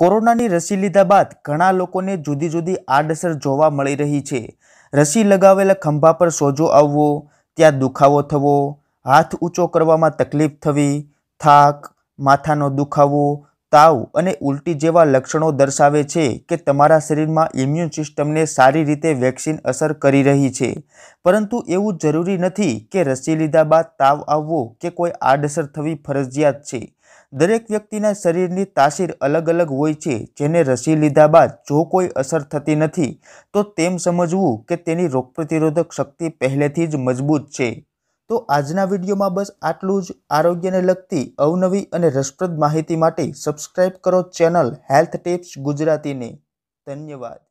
કોરોનાની રસી લીધા બાદ ઘણા લોકોને જુદી જુદી આડઅસર જોવા મળી રહી છે રસી લગાવેલા ખંભા પર સોજો આવવો ત્યાં દુખાવો થવો હાથ ઊંચો કરવામાં તકલીફ થવી થાક માથાનો દુખાવો તાવ અને ઉલટી જેવા લક્ષણો દર્શાવે છે કે તમારા શરીરમાં ઇમ્યુન સિસ્ટમને સારી રીતે વેક્સિન અસર કરી રહી છે પરંતુ એવું જરૂરી નથી કે રસી લીધા બાદ તાવ આવવો કે કોઈ આડઅસર થવી ફરજિયાત છે દરેક વ્યક્તિના શરીરની તાસીર અલગ અલગ હોય છે જેને રસી લીધા બાદ જો કોઈ અસર થતી નથી તો તેમ સમજવું કે તેની રોગ પ્રતિરોધક શક્તિ પહેલેથી જ મજબૂત છે તો આજના વિડીયોમાં બસ આટલું જ આરોગ્યને લગતી અવનવી અને રસપ્રદ માહિતી માટે સબસ્ક્રાઇબ કરો ચેનલ હેલ્થ ટિપ્સ ગુજરાતીને ધન્યવાદ